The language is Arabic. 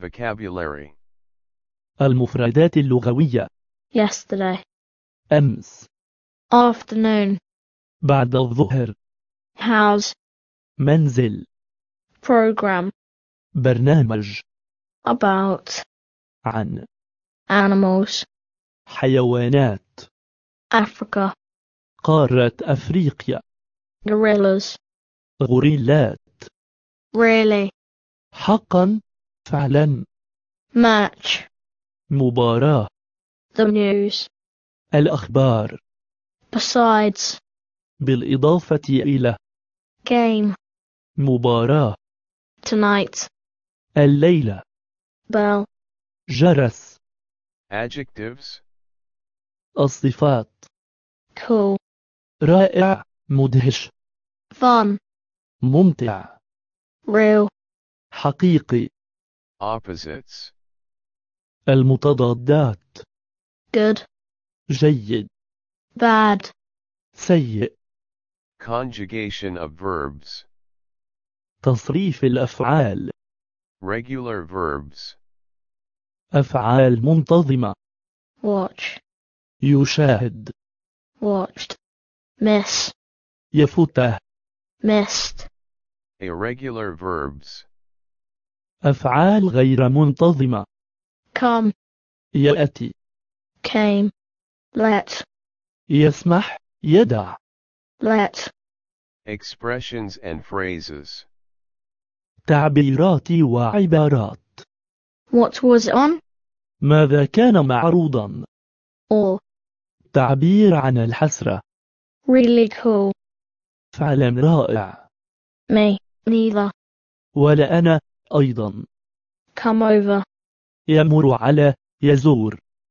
Vocabulary المفردات اللغوية yesterday أمس afternoon بعد الظهر house منزل program برنامج about عن animals حيوانات Africa قارة أفريقيا gorillas غوريلات really حقا فعلا match مباراة the news الأخبار besides بالإضافة إلى game مباراة tonight الليلة bell جرس adjectives الصفات cool رائع مدهش fun ممتع real حقيقي Opposites. المتضادات. Good. جيد. Bad. سيء. Conjugation of verbs. تصريف الأفعال. Regular verbs. أفعال منتظمة. Watch. يشاهد. Watched. Miss. يفوته. Missed. Irregular verbs. أفعال غير منتظمة come يأتي came let يسمح يدع let expressions and phrases تعبيرات وعبارات what was on ماذا كان معروضا or تعبير عن الحسرة really cool فعلا رائع me neither ولا أنا أيضا come over يمر على يزور